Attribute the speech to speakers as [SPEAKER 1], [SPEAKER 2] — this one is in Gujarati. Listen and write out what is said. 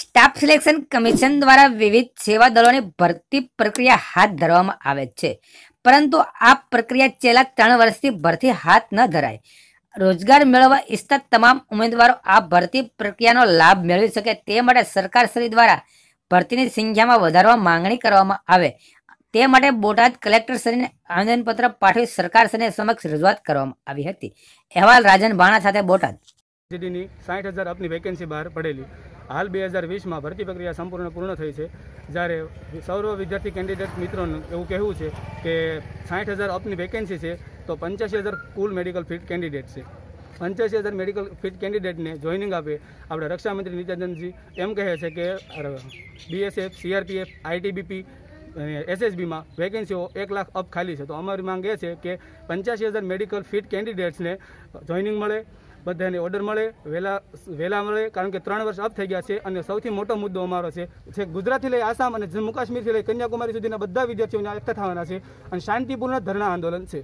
[SPEAKER 1] સ્ટાફ સિલેક્શન કમિશન દ્વારા વિવિધ સેવા દળોની ભરતી પ્રક્રિયા હાથ ધરવામાં આવે છે પરંતુ આ પ્રક્રિયા છેલ્લા ત્રણ વર્ષથી ભરતી હાથ ન ધરાય રોજગાર મેળવવા ઈચ્છતા તમામ ઉમેદવારો આ ભરતી પ્રક્રિયાનો લાભ મેળવી શકે તે માટે સરકાર શ્રી દ્વારા ભરતીની સંખ્યામાં વધારવા માંગણી કરવામાં આવે તે માટે બોટાદ કલેક્ટરશ્રીને આવેદનપત્ર પાઠવી સરકારશ્રીને સમક્ષ રજૂઆત કરવામાં આવી હતી અહેવાલ રાજન બાણા સાથે બોટાદ
[SPEAKER 2] જીડીની હજાર આપની વેકેન્સી બહાર પડેલી હાલ બે હજાર વીસમાં ભરતી પ્રક્રિયા સંપૂર્ણ પૂર્ણ થઈ છે જ્યારે સૌરવ વિદ્યાર્થી કેન્ડિડેટ મિત્રોનું એવું કહેવું છે કે સાઠ હજાર અપની વેકેન્સી છે તો પંચ્યાસી હજાર કુલ મેડિકલ ફિટ કેન્ડિડેટ છે પંચ્યાસી હજાર મેડિકલ ફિટ કેન્ડિડેટને જોઇનિંગ આપે આપણે રક્ષામંત્રી નિત્યાનંદજી એમ કહે છે કે બીએસએફ સીઆરપીએફ આઈટીબીપી એસએસબીમાં વેકેન્સીઓ એક લાખ અપ ખાલી છે તો અમારી માંગ એ છે કે પંચ્યાસી હજાર મેડિકલ ફિટ કેન્ડિડેટ્સને જોઈનિંગ મળે બધાને ઓર્ડર મળે વહેલા વહેલા મળે કારણ કે ત્રણ વર્ષ અપ થઈ ગયા છે અને સૌથી મોટો મુદ્દો અમારો છે જે ગુજરાતથી લઈ આસામ અને જમ્મુ કાશ્મીરથી લઈ કન્યાકુમારી સુધીના બધા વિદ્યાર્થીઓને એકઠા થવાના છે અને શાંતિપૂર્ણ ધરણા આંદોલન છે